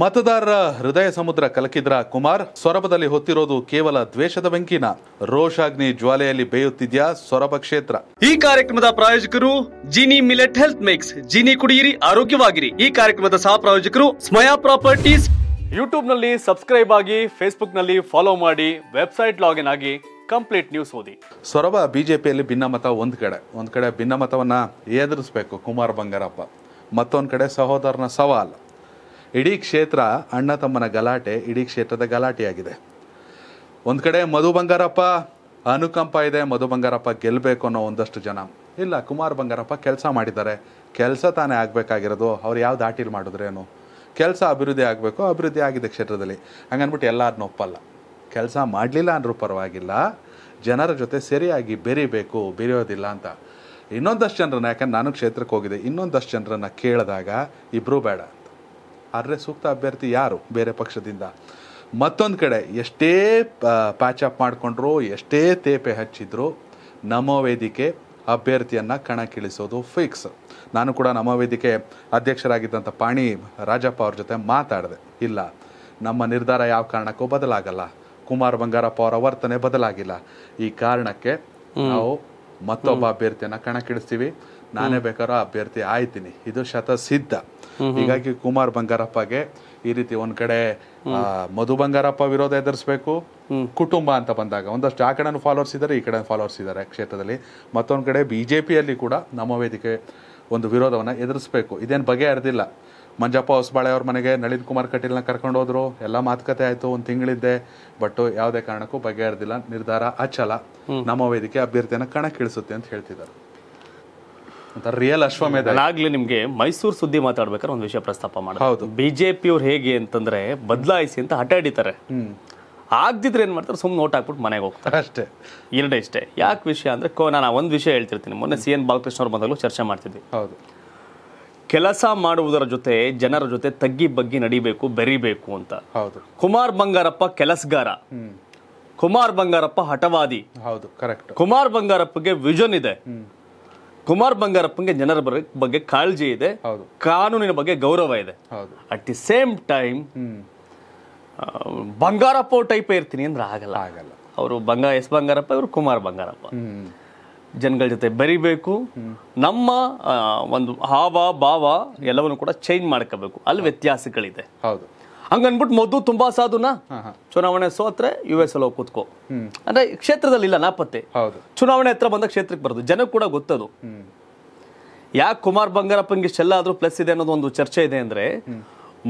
ಮತದಾರರ ಹೃದಯ ಸಮುದ್ರ ಕಲಕಿದ್ರ ಕುಮಾರ್ ಸೊರಬದಲ್ಲಿ ಹೊತ್ತಿರೋದು ಕೇವಲ ದ್ವೇಷದ ಬೆಂಕಿನ ರೋಷಾಗ್ನಿ ಜ್ವಾಲೆಯಲ್ಲಿ ಬೇಯುತ್ತಿದ್ಯಾ ಸೊರಬ ಕ್ಷೇತ್ರ ಈ ಕಾರ್ಯಕ್ರಮದ ಪ್ರಾಯೋಜಕರು Jini millet health mix Jini ಕುಡಿಯಿರಿ ಆರೋಗ್ಯವಾಗಿರಿ ಈ ಕಾರ್ಯಕ್ರಮದ ಸಹ ಪ್ರಾಯೋಜಕರು ಸ್ಮಯಾ ಪ್ರಾಪರ್ಟೀಸ್ ಯೂಟ್ಯೂಬ್ ನಲ್ಲಿ ಸಬ್ಸ್ಕ್ರೈಬ್ ಆಗಿ ಫೇಸ್ಬುಕ್ ನಲ್ಲಿ ಫಾಲೋ ಮಾಡಿ ವೆಬ್ಸೈಟ್ ಲಾಗಿನ್ ಆಗಿ ಕಂಪ್ಲೀಟ್ ನ್ಯೂಸ್ ಓದಿ ಸೊರಬ ಬಿಜೆಪಿಯಲ್ಲಿ ಭಿನ್ನಮತ ಒಂದ್ ಕಡೆ ಒಂದ್ ಕಡೆ ಭಿನ್ನಮತವನ್ನ ಎದುರಿಸಬೇಕು ಕುಮಾರ್ ಬಂಗಾರಪ್ಪ ಮತ್ತೊಂದ್ ಕಡೆ ಸಹೋದರನ ಸವಾಲ್ ಇಡೀ ಕ್ಷೇತ್ರ ಅಣ್ಣ ತಮ್ಮನ ಗಲಾಟೆ ಇಡೀ ಕ್ಷೇತ್ರದ ಗಲಾಟೆಯಾಗಿದೆ ಒಂದು ಕಡೆ ಮಧು ಬಂಗಾರಪ್ಪ ಅನುಕಂಪ ಇದೆ ಮಧು ಬಂಗಾರಪ್ಪ ಗೆಲ್ಲಬೇಕು ಅನ್ನೋ ಒಂದಷ್ಟು ಜನ ಇಲ್ಲ ಕುಮಾರ್ ಬಂಗಾರಪ್ಪ ಕೆಲಸ ಮಾಡಿದ್ದಾರೆ ಕೆಲಸ ತಾನೇ ಆಗಬೇಕಾಗಿರೋದು ಅವ್ರು ಯಾವ ದಾಟಿಲಿ ಮಾಡಿದ್ರೇನು ಕೆಲಸ ಅಭಿವೃದ್ಧಿ ಆಗಬೇಕು ಅಭಿವೃದ್ಧಿ ಆಗಿದೆ ಕ್ಷೇತ್ರದಲ್ಲಿ ಹಂಗನ್ಬಿಟ್ಟು ಎಲ್ಲರನ್ನೂ ಒಪ್ಪಲ್ಲ ಕೆಲಸ ಮಾಡಲಿಲ್ಲ ಅಂದರೂ ಪರವಾಗಿಲ್ಲ ಜನರ ಜೊತೆ ಸರಿಯಾಗಿ ಬೆರಿಬೇಕು ಬೆರೆಯೋದಿಲ್ಲ ಅಂತ ಇನ್ನೊಂದಷ್ಟು ಜನರನ್ನ ಯಾಕಂದ್ರೆ ನಾನು ಕ್ಷೇತ್ರಕ್ಕೆ ಹೋಗಿದೆ ಇನ್ನೊಂದಷ್ಟು ಜನರನ್ನ ಕೇಳಿದಾಗ ಇಬ್ಬರೂ ಬೇಡ ಆದರೆ ಸೂಕ್ತ ಅಭ್ಯರ್ಥಿ ಯಾರು ಬೇರೆ ಪಕ್ಷದಿಂದ ಮತ್ತೊಂದು ಕಡೆ ಎಷ್ಟೇ ಪ್ಯಾಚ್ ಅಪ್ ಮಾಡಿಕೊಂಡ್ರು ಎಷ್ಟೇ ತೇಪೆ ಹಚ್ಚಿದ್ರು ನಮ್ಮ ವೇದಿಕೆ ಅಭ್ಯರ್ಥಿಯನ್ನು ಕಣಕ್ಕಿಳಿಸೋದು ಫಿಕ್ಸ್ ನಾನು ಕೂಡ ನಮ್ಮ ವೇದಿಕೆ ಅಧ್ಯಕ್ಷರಾಗಿದ್ದಂಥ ಪಾಣಿ ರಾಜಪ್ಪ ಅವ್ರ ಜೊತೆ ಮಾತಾಡಿದೆ ಇಲ್ಲ ನಮ್ಮ ನಿರ್ಧಾರ ಯಾವ ಕಾರಣಕ್ಕೂ ಬದಲಾಗಲ್ಲ ಕುಮಾರ್ ಬಂಗಾರಪ್ಪ ಅವರ ವರ್ತನೆ ಬದಲಾಗಿಲ್ಲ ಈ ಕಾರಣಕ್ಕೆ ನಾವು ಮತ್ತೊಬ್ಬ ಅಭ್ಯರ್ಥಿಯನ್ನ ಕಣಕ್ಕಿಳಿಸ್ತೀವಿ ನಾನೇ ಬೇಕಾದ್ರೂ ಅಭ್ಯರ್ಥಿ ಆಯ್ತೀನಿ ಇದು ಶತಸಿದ್ಧ ಹೀಗಾಗಿ ಕುಮಾರ್ ಬಂಗಾರಪ್ಪಗೆ ಈ ರೀತಿ ಒಂದ್ ಕಡೆ ಮಧು ಬಂಗಾರಪ್ಪ ವಿರೋಧ ಎದುರಿಸಬೇಕು ಕುಟುಂಬ ಅಂತ ಬಂದಾಗ ಒಂದಷ್ಟು ಆ ಕಡೆ ಫಾಲೋವರ್ಸ್ ಇದ್ದಾರೆ ಈ ಕಡೆ ಫಾಲೋವರ್ಸ್ ಇದ್ದಾರೆ ಕ್ಷೇತ್ರದಲ್ಲಿ ಮತ್ತೊಂದ್ ಕಡೆ ಬಿಜೆಪಿಯಲ್ಲಿ ಕೂಡ ನಮ್ಮ ವೇದಿಕೆ ಒಂದು ವಿರೋಧವನ್ನ ಎದುರಿಸಬೇಕು ಇದೇನು ಬಗೆಯರ್ದಿಲ್ಲ ಮಂಜಪ್ಪ ಹೊಸಬಾಳೆ ಅವ್ರ ಮನೆಗೆ ನಳಿನ್ ಕುಮಾರ್ ಕಟೀಲ್ನ ಕರ್ಕೊಂಡು ಹೋದ್ರು ಎಲ್ಲ ಮಾತುಕತೆ ಆಯ್ತು ಒಂದ್ ತಿಂಗಳಿದ್ದೆ ಬಟ್ ಯಾವುದೇ ಕಾರಣಕ್ಕೂ ಬಗೆಹರಿದಿಲ್ಲ ನಿರ್ಧಾರ ಅಚಲ ನಮ್ಮ ವೇದಿಕೆ ಅಭ್ಯರ್ಥಿಯನ್ನು ಕಣಕ್ಕಿಳಿಸುತ್ತೆ ಅಂತ ಹೇಳ್ತಿದ್ದಾರೆ ರಿಯಲ್ ಅಶ್ವಮೇಧ ಆಗ್ಲಿ ನಿಮಗೆ ಮೈಸೂರು ಸುದ್ದಿ ಮಾತಾಡ್ಬೇಕಾದ್ರೆ ಒಂದು ವಿಷಯ ಪ್ರಸ್ತಾಪ ಮಾಡಿ ಹೌದು ಬಿಜೆಪಿಯವ್ರು ಹೇಗೆ ಅಂತಂದ್ರೆ ಬದಲಾಯಿಸಿ ಅಂತ ಹಠ ಹಿಡಿತಾರೆ ಆಗದಿದ್ರೆ ಏನ್ ಮಾಡ್ತಾರೆ ಸುಮ್ಮನೆ ನೋಟ್ ಹಾಕ್ಬಿಟ್ಟು ಮನೆಗೆ ಹೋಗ್ತಾರೆ ಅಷ್ಟೇ ಎರಡೇ ಇಷ್ಟೇ ಯಾಕೆ ವಿಷಯ ಅಂದ್ರೆ ನಾನು ಒಂದು ವಿಷಯ ಹೇಳ್ತಿರ್ತೀನಿ ಮೊನ್ನೆ ಸಿ ಎನ್ ಬಾಲಕೃಷ್ಣ ಅವ್ರು ಬಂದಾಗಲೂ ಚರ್ಚೆ ಮಾಡ್ತಿದ್ವಿ ಹೌದು ಕೆಲಸ ಮಾಡುವುದರ ಜೊತೆ ಜನರ ಜೊತೆ ತಗ್ಗಿ ಬಗ್ಗಿ ನಡಿಬೇಕು ಬೆರಿಬೇಕು ಅಂತ ಹೌದು ಕುಮಾರ್ ಬಂಗಾರಪ್ಪ ಕೆಲಸಗಾರ ಕುಮಾರ್ ಬಂಗಾರಪ್ಪ ಹಠವಾದಿ ಹೌದು ಕರೆಕ್ಟ್ ಕುಮಾರ್ ಬಂಗಾರಪ್ಪಗೆ ವಿಷನ್ ಇದೆ ಕುಮಾರ್ ಬಂಗಾರಪ್ಪಗೆ ಜನರ ಬಗ್ಗೆ ಕಾಳಜಿ ಇದೆ ಹೌದು. ಕಾನೂನಿನ ಬಗ್ಗೆ ಗೌರವ ಇದೆ ಹೌದು at the same time Bangarappa type ಇರ್ತೀನಿ ಅಂದ್ರೆ ಆಗಲ್ಲ ಆಗಲ್ಲ ಅವರು ಬಂಗಾರ ಎಸ್ ಬಂಗಾರಪ್ಪ ಇವರು ಕುಮಾರ್ ಬಂಗಾರಪ್ಪ ಜನಗಳ ಜೊತೆ ಬರಿಬೇಕು ನಮ್ಮ ಒಂದು ಹಾವ ಭಾವ ಎಲ್ಲವನ್ನು ಕೂಡ ಚೇಂಜ್ ಮಾಡ್ಕೋಬೇಕು ಅಲ್ಲಿ ವ್ಯತ್ಯಾಸಗಳಿದೆ ಹೌದು ಹಂಗನ್ಬಿಟ್ಟು ಮೊದ್ದು ತುಂಬಾ ಸಾಧುನ ಚುನಾವಣೆ ಸೋತ್ರೆ ಯು ಎಸ್ ಅಲ್ಲಿ ಕೂತ್ಕೋ ಅಂದ್ರೆ ಕ್ಷೇತ್ರದಲ್ಲಿ ಇಲ್ಲ ನಾಪತ್ತೆ ಚುನಾವಣೆ ಹತ್ರ ಬಂದ ಕ್ಷೇತ್ರಕ್ಕೆ ಬರೋದು ಜನ ಕೂಡ ಗೊತ್ತದು ಯಾಕೆ ಕುಮಾರ್ ಬಂಗಾರಪ್ಪಂಗೆ ಇಷ್ಟೆಲ್ಲ ಆದ್ರೂ ಪ್ಲಸ್ ಇದೆ ಅನ್ನೋದು ಒಂದು ಚರ್ಚೆ ಇದೆ ಅಂದ್ರೆ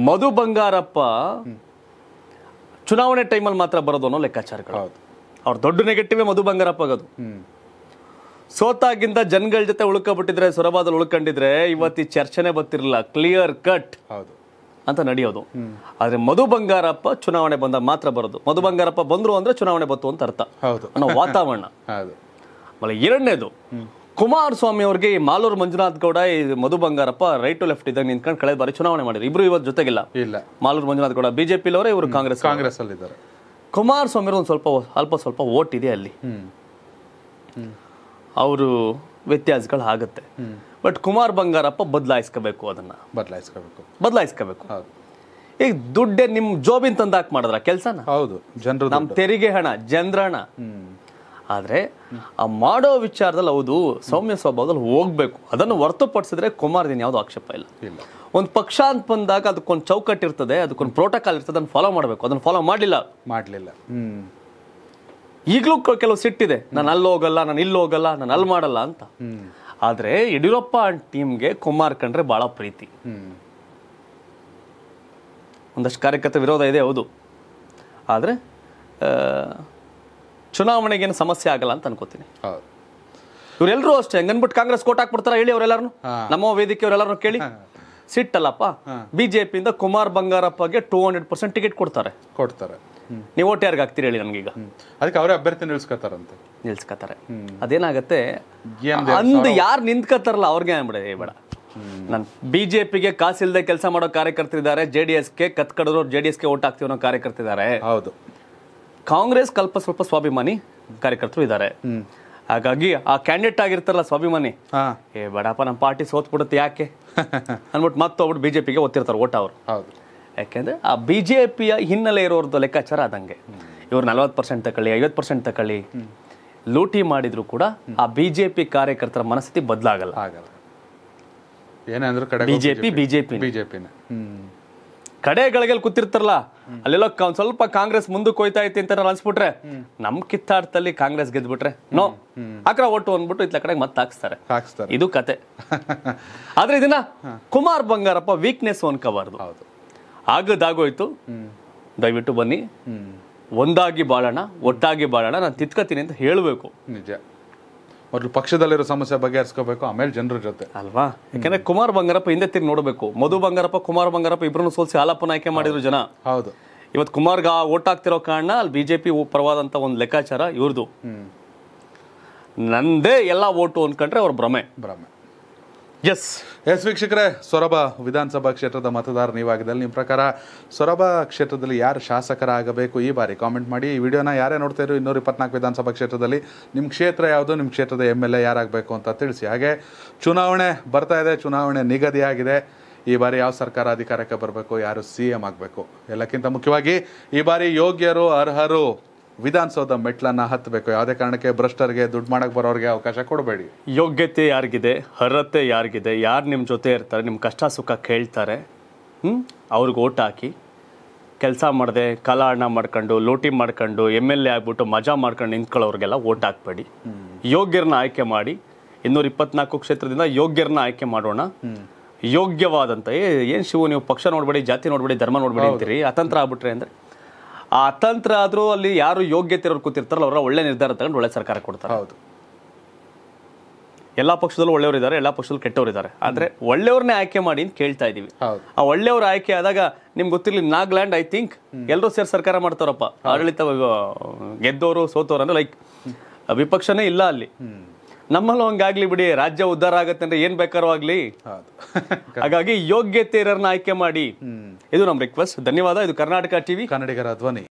ಮಧು ಬಂಗಾರಪ್ಪ ಚುನಾವಣೆ ಟೈಮಲ್ಲಿ ಮಾತ್ರ ಬರೋದು ಅನ್ನೋ ಲೆಕ್ಕಾಚಾರಗಳು ಅವ್ರ ದೊಡ್ಡ ನೆಗೆಟಿವ್ ಮಧು ಬಂಗಾರಪ್ಪ ಆಗೋದು ಸೋತಾಗಿಂತ ಜನಗಳ ಜೊತೆ ಉಳ್ಕೊಬಿಟ್ಟಿದ್ರೆ ಸೊರಬಾದಲ್ಲಿ ಉಳ್ಕೊಂಡಿದ್ರೆ ಇವತ್ತಿ ಚರ್ಚೆನೆ ಬರ್ತಿರಲಿಲ್ಲ ಕ್ಲಿಯರ್ ಕಟ್ ಹೌದು ಅಂತ ನಡೆಯೋದು ಆದ್ರೆ ಮಧು ಬಂಗಾರಪ್ಪ ಚುನಾವಣೆ ಬಂದಾಗ ಮಾತ್ರ ಬರೋದು ಮಧು ಬಂಗಾರಪ್ಪ ಬಂದ್ರು ಅಂದ್ರೆ ಚುನಾವಣೆ ಬತ್ತು ಅಂತ ಅರ್ಥ ಅನ್ನೋ ವಾತಾವರಣ ಆಮೇಲೆ ಎರಡನೇದು ಕುಮಾರಸ್ವಾಮಿ ಅವ್ರಿಗೆ ಈ ಮಾಲೂರು ಮಂಜುನಾಥ್ ಗೌಡ ಈ Madhu Bangarappa right to left ಇದ್ದಾಗ ನಿಂತ್ಕೊಂಡು ಕಳೆದ ಬಾರಿ ಚುನಾವಣೆ ಮಾಡಿದ್ರು ಇಬ್ರು ಇವತ್ತು ಜೊತೆಗಿಲ್ಲ ಇಲ್ಲ ಮಾಲೂರು ಮಂಜುನಾಥ್ ಗೌಡ ಬಿಜೆಪಿ ಅವರೇ ಇವರು ಕಾಂಗ್ರೆಸ್ ಕಾಂಗ್ರೆಸ್ ಅಲ್ಲಿ ಇದ್ದಾರೆ ಕುಮಾರಸ್ವಾಮಿ ಒಂದು ಸ್ವಲ್ಪ ಅಲ್ಪ ಸ್ವಲ್ಪ ಓಟ್ ಇದೆ ಅಲ್ಲಿ ಅವರು ವ್ಯತ್ಯಾಸಗಳು ಆಗುತ್ತೆ ಬಟ್ ಕುಮಾರ್ ಬಂಗಾರಪ್ಪ ಬದಲಾಯಿಸ್ಕೋಬೇಕು ಅದನ್ನು ಬದಲಾಯಿಸ್ಕೋಬೇಕು ಬದಲಾಯಿಸ್ಕೋಬೇಕು ಈಗ ದುಡ್ಡೇ ನಿಮ್ಮ ಜೋಬಿನ ತಂದಾಕ್ ಮಾಡಿದ್ರ ಕೆಲಸನ ಹೌದು ಜನರು ನಮ್ಮ ತೆರಿಗೆ ಹಣ ಜನರ ಹಣ ಆದರೆ ಆ ಮಾಡೋ ವಿಚಾರದಲ್ಲಿ ಹೌದು ಸೌಮ್ಯ ಸ್ವಭಾವದಲ್ಲಿ ಹೋಗಬೇಕು ಅದನ್ನು ಹೊರತುಪಡಿಸಿದ್ರೆ ದಿನ ಯಾವುದೂ ಆಕ್ಷೇಪ ಇಲ್ಲ ಒಂದು ಪಕ್ಷ ಅಂತ ಬಂದಾಗ ಅದಕ್ಕೊಂದು ಚೌಕಟ್ಟಿರ್ತದೆ ಅದಕ್ಕೊಂದು ಪ್ರೋಟೋಕಾಲ್ ಇರ್ತದೆ ಅದನ್ನು ಫಾಲೋ ಮಾಡಬೇಕು ಅದನ್ನು ಫಾಲೋ ಮಾಡಲಿಲ್ಲ ಮಾಡಲಿಲ್ಲ ಈಗಲೂ ಕೆಲವು ಸಿಟ್ಟಿದೆ ನಾನು ಅಲ್ಲಿ ಹೋಗಲ್ಲ ನಾನು ಇಲ್ಲಿ ಹೋಗಲ್ಲ ನಾನು ಅಲ್ಲಿ ಮಾಡಲ್ಲ ಅಂತ ಆದರೆ ಯಡಿಯೂರಪ್ಪ ಟೀಮ್ಗೆ ಕುಮಾರ್ ಕಂಡ್ರೆ ಭಾಳ ಪ್ರೀತಿ ಒಂದಷ್ಟು ಕಾರ್ಯಕರ್ತ ವಿರೋಧ ಇದೆ ಹೌದು ಆದರೆ ಚುನಾವಣೆಗೇನು ಸಮಸ್ಯೆ ಆಗಲ್ಲ ಅಂತ ಅನ್ಕೋತೀನಿ ಇವರೆಲ್ಲರೂ ಅಷ್ಟೇ ಹಂಗನ್ಬಿಟ್ಟು ಕಾಂಗ್ರೆಸ್ ಕೋಟ್ ಹಾಕ್ಬಿಡ್ತಾರ ಹೇಳಿ ಅವರೆಲ್ಲರೂ ನಮ್ಮ ಅವರೆಲ್ಲರೂ ಕೇಳಿ ಸಿಟ್ಟಲ್ಲಪ್ಪ ಬಿಜೆಪಿಯಿಂದ ಕುಮಾರ್ ಬಂಗಾರಪ್ಪಗೆ ಟೂ ಹಂಡ್ರೆಡ್ ಪರ್ಸೆಂಟ್ ಟಿಕೆಟ್ ಕೊಡ್ತಾರೆ ಕೊಡ್ತಾರೆ ನೀವು ಓಟ್ ಯಾರಿಗೆ ಹಾಕ್ತೀರಿ ಹೇಳಿ ನಮ್ಗೀಗ ಅದಕ್ಕೆ ಅವರೇ ಅಭ್ಯರ್ಥಿ ನಿಲ್ಸ್ಕೊತಾರಂತೆ ನಿಲ್ಸ್ಕೊತಾರೆ ಅದೇನಾಗತ್ತೆ ಅಂದು ಯಾರು ನಿಂತ್ಕೋತಾರಲ್ಲ ಅವ್ರಿಗೆ ಏ ಬೇಡ ನಾನು ಬಿ ಜೆ ಪಿಗೆ ಕೆಲಸ ಮಾಡೋ ಕಾರ್ಯಕರ್ತರಿದ್ದಾರೆ ಜೆ ಡಿ ಎಸ್ಗೆ ಕತ್ ಕಡಿದ್ರು ಜೆ ಡಿ ಎಸ್ಗೆ ಓಟ್ ಹಾಕ್ತೀವಿ ಅನ್ನೋ ಕಾರ್ಯಕರ್ತಿದ್ದಾರೆ ಹೌದು ಕಾಂಗ್ರೆಸ್ ಕಲ್ಪ ಸ್ವಲ್ಪ ಸ್ವಾಭಿಮಾನಿ ಕಾರ್ಯಕರ್ತರು ಇದ್ದಾರೆ ಹಾಗಾಗಿ ಆ ಕ್ಯಾಂಡಿಡೇಟ್ ಆಗಿರ್ತಾರಲ್ಲ ಸ್ವಾಭಿಮಾನಿ ಏ ಬಡಪ್ಪ ನಮ್ಮ ಪಾರ್ಟಿ ಸೋತ್ ಬಿಡುತ್ತೆ ಯಾಕೆ ಅನ್ಬಿಟ್ಟು ಮತ್ತೆ ಹೋಗ್ಬಿಟ್ಟು ಬಿಜೆಪಿಗೆ ಓದ್ತಿರ್ತಾರೆ ಓಟ್ ಅವರು ಹೌದು ಯಾಕೆಂದ್ರೆ ಆ ಬಿಜೆಪಿಯ ಹಿನ್ನೆಲೆ ಇರೋರ್ದು ಲೆಕ್ಕಾಚಾರ ಆದಂಗೆ ಇವ್ರು ನಲ್ವತ್ತು ಪರ್ಸೆಂಟ್ ತಕೊಳ್ಳಿ ಐವತ್ ಪರ್ಸೆಂಟ್ ತಕೊಳ್ಳಿ ಲೂಟಿ ಮಾಡಿದ್ರು ಕೂಡ ಆ ಬಿಜೆಪಿ ಕಾರ್ಯಕರ್ತರ ಮನಸ್ಥಿತಿ ಬದಲಾಗಲ್ಲ ಆಗಲ್ಲ ಕಡೆ ಬಿಜೆಪಿ ಕೂತಿರ್ತಾರಲ್ಲ ಅಲ್ಲೆಲ್ಲ ಸ್ವಲ್ಪ ಕಾಂಗ್ರೆಸ್ ಮುಂದಕ್ಕೆ ಹೋಯ್ತಾ ಐತಿ ಅಂತ ಅನ್ಸ್ಬಿಟ್ರೆ ನಮ್ ಕಿತ್ತಾಡ್ತಲ್ಲಿ ಕಾಂಗ್ರೆಸ್ ಗೆದ್ಬಿಟ್ರೆ ನೋ ಆಕ್ರ ಒಟ್ಟು ಅಂದ್ಬಿಟ್ಟು ಇತ್ತ ಕಡೆಗೆ ಮತ್ತೆ ಹಾಕ್ಸ್ತಾರೆ ಇದು ಕತೆ ಆದ್ರೆ ಇದನ್ನ ಕುಮಾರ್ ಬಂಗಾರಪ್ಪ ವೀಕ್ನೆಸ್ ಅನ್ಕೋಬಾರ್ದು ಹೌದು ಆಗದಾಗೋಯ್ತು ದಯವಿಟ್ಟು ಬನ್ನಿ ಒಂದಾಗಿ ಬಾಳೋಣ ಒಟ್ಟಾಗಿ ಬಾಳೋಣ ನಾನು ತಿತ್ಕತೀನಿ ಅಂತ ಹೇಳಬೇಕು ನಿಜ ಮೊದಲು ಪಕ್ಷದಲ್ಲಿರೋ ಸಮಸ್ಯೆ ಬಗೆಹರಿಸ್ಕೋಬೇಕು ಆಮೇಲೆ ಜನರ ಜೊತೆ ಅಲ್ವಾ ಯಾಕಂದ್ರೆ ಕುಮಾರ್ ಬಂಗಾರಪ್ಪ ಹಿಂದೆ ತಿರುಗಿ ನೋಡಬೇಕು ಮಧು ಬಂಗಾರಪ್ಪ ಕುಮಾರ್ ಬಂಗಾರಪ್ಪ ಇಬ್ಬರನ್ನು ಸೋಲಿಸಿ ಆಲಾಪನ ಆಯ್ಕೆ ಮಾಡಿದ್ರು ಜನ ಹೌದು ಇವತ್ತು ಆ ಓಟ್ ಆಗ್ತಿರೋ ಕಾರಣ ಅಲ್ಲಿ ಬಿಜೆಪಿ ಪರವಾದಂತ ಒಂದು ಲೆಕ್ಕಾಚಾರ ಇವ್ರದ್ದು ನಂದೇ ಎಲ್ಲ ಓಟು ಅಂದ್ಕೊಂಡ್ರೆ ಅವ್ರ ಭ್ರಮೆ ಭ್ರಮೆ ಎಸ್ ಎಸ್ ವೀಕ್ಷಕರೇ ಸೊರಬ ವಿಧಾನಸಭಾ ಕ್ಷೇತ್ರದ ಮತದಾರ ನೀವಾಗಿದ್ದಲ್ಲಿ ನಿಮ್ಮ ಪ್ರಕಾರ ಸೊರಬ ಕ್ಷೇತ್ರದಲ್ಲಿ ಯಾರು ಶಾಸಕರಾಗಬೇಕು ಈ ಬಾರಿ ಕಾಮೆಂಟ್ ಮಾಡಿ ಈ ವಿಡಿಯೋನ ಯಾರೇ ನೋಡ್ತಾ ಇರೋ ಇನ್ನೂರ ಇಪ್ಪತ್ನಾಲ್ಕು ವಿಧಾನಸಭಾ ಕ್ಷೇತ್ರದಲ್ಲಿ ನಿಮ್ಮ ಕ್ಷೇತ್ರ ಯಾವುದು ನಿಮ್ಮ ಕ್ಷೇತ್ರದ ಎಮ್ ಎಲ್ ಎ ಯಾರಾಗಬೇಕು ಅಂತ ತಿಳಿಸಿ ಹಾಗೆ ಚುನಾವಣೆ ಬರ್ತಾ ಇದೆ ಚುನಾವಣೆ ನಿಗದಿಯಾಗಿದೆ ಈ ಬಾರಿ ಯಾವ ಸರ್ಕಾರ ಅಧಿಕಾರಕ್ಕೆ ಬರಬೇಕು ಯಾರು ಸಿ ಎಮ್ ಆಗಬೇಕು ಎಲ್ಲಕ್ಕಿಂತ ಮುಖ್ಯವಾಗಿ ಈ ಬಾರಿ ಯೋಗ್ಯರು ಅರ್ಹರು ವಿಧಾನಸೌಧ ಮೆಟ್ಲನ್ನ ಹತ್ತಬೇಕು ಯಾವುದೇ ಕಾರಣಕ್ಕೆ ಭ್ರಷ್ಟರಿಗೆ ದುಡ್ಡು ಮಾಡಕ್ಕೆ ಬರೋರಿಗೆ ಅವಕಾಶ ಕೊಡಬೇಡಿ ಯೋಗ್ಯತೆ ಯಾರಿಗಿದೆ ಅರ್ಹತೆ ಯಾರಿಗಿದೆ ಯಾರು ನಿಮ್ಮ ಜೊತೆ ಇರ್ತಾರೆ ನಿಮ್ಮ ಕಷ್ಟ ಸುಖ ಕೇಳ್ತಾರೆ ಹ್ಞೂ ಅವ್ರಿಗೆ ಓಟ್ ಹಾಕಿ ಕೆಲಸ ಮಾಡದೆ ಕಲಾಣ ಮಾಡ್ಕೊಂಡು ಲೋಟಿ ಮಾಡ್ಕೊಂಡು ಎಮ್ ಎಲ್ ಎ ಆಗ್ಬಿಟ್ಟು ಮಜಾ ಮಾಡ್ಕೊಂಡು ನಿಂತ್ಕೊಳ್ಳೋರಿಗೆಲ್ಲ ಓಟ್ ಹಾಕ್ಬೇಡಿ ಯೋಗ್ಯರನ್ನ ಆಯ್ಕೆ ಮಾಡಿ ಇನ್ನೂರ ಇಪ್ಪತ್ನಾಲ್ಕು ಕ್ಷೇತ್ರದಿಂದ ಯೋಗ್ಯರನ್ನ ಆಯ್ಕೆ ಮಾಡೋಣ ಯೋಗ್ಯವಾದಂತ ಏ ಏನು ಶಿವು ನೀವು ಪಕ್ಷ ನೋಡಬೇಡಿ ಜಾತಿ ನೋಡಬೇಡಿ ಧರ್ಮ ನೋಡ್ಬೇಡಿ ಅಂತೀರಿ ಅತಂತ್ರ ಆಗ್ಬಿಟ್ರೆ ಅಂದರೆ ಆ ಅತಂತ್ರ ಆದರೂ ಅಲ್ಲಿ ಯಾರು ಯೋಗ್ಯತೆ ಇರೋರು ಕೂತಿರ್ತಾರಲ್ಲ ಅವರ ಒಳ್ಳೆ ನಿರ್ಧಾರ ತಗೊಂಡು ಒಳ್ಳೆ ಸರ್ಕಾರ ಕೊಡ್ತಾರೆ ಹೌದು ಎಲ್ಲ ಪಕ್ಷದಲ್ಲೂ ಇದ್ದಾರೆ ಎಲ್ಲ ಪಕ್ಷದಲ್ಲೂ ಇದ್ದಾರೆ ಆದರೆ ಒಳ್ಳೆಯವ್ರನ್ನೇ ಆಯ್ಕೆ ಮಾಡಿ ಅಂತ ಕೇಳ್ತಾ ಇದೀವಿ ಆ ಒಳ್ಳೆಯವ್ರ ಆಯ್ಕೆ ಆದಾಗ ನಿಮ್ಗೆ ಗೊತ್ತಿರಲಿ ನಾಗ್ಲ್ಯಾಂಡ್ ಐ ಥಿಂಕ್ ಎಲ್ಲರೂ ಸೇರಿ ಸರ್ಕಾರ ಮಾಡ್ತಾರಪ್ಪ ಆಡಳಿತ ಗೆದ್ದವರು ಸೋತವ್ರು ಅಂದ್ರೆ ಲೈಕ್ ವಿಪಕ್ಷನೇ ಇಲ್ಲ ಅಲ್ಲಿ ನಮ್ಮಲ್ಲೂ ಹಂಗಾಗ್ಲಿ ಬಿಡಿ ರಾಜ್ಯ ಉದ್ಧಾರ ಆಗತ್ತೆ ಅಂದ್ರೆ ಏನ್ ಬೇಕಾರೋ ಆಗ್ಲಿ ಹಾಗಾಗಿ ಯೋಗ್ಯತೆ ಆಯ್ಕೆ ಮಾಡಿ ಇದು ನಮ್ ರಿಕ್ವೆಸ್ಟ್ ಧನ್ಯವಾದ ಇದು ಕರ್ನಾಟಕ ಟಿವಿ ಕನ್ನಡಿಗರ ಧ್ವನಿ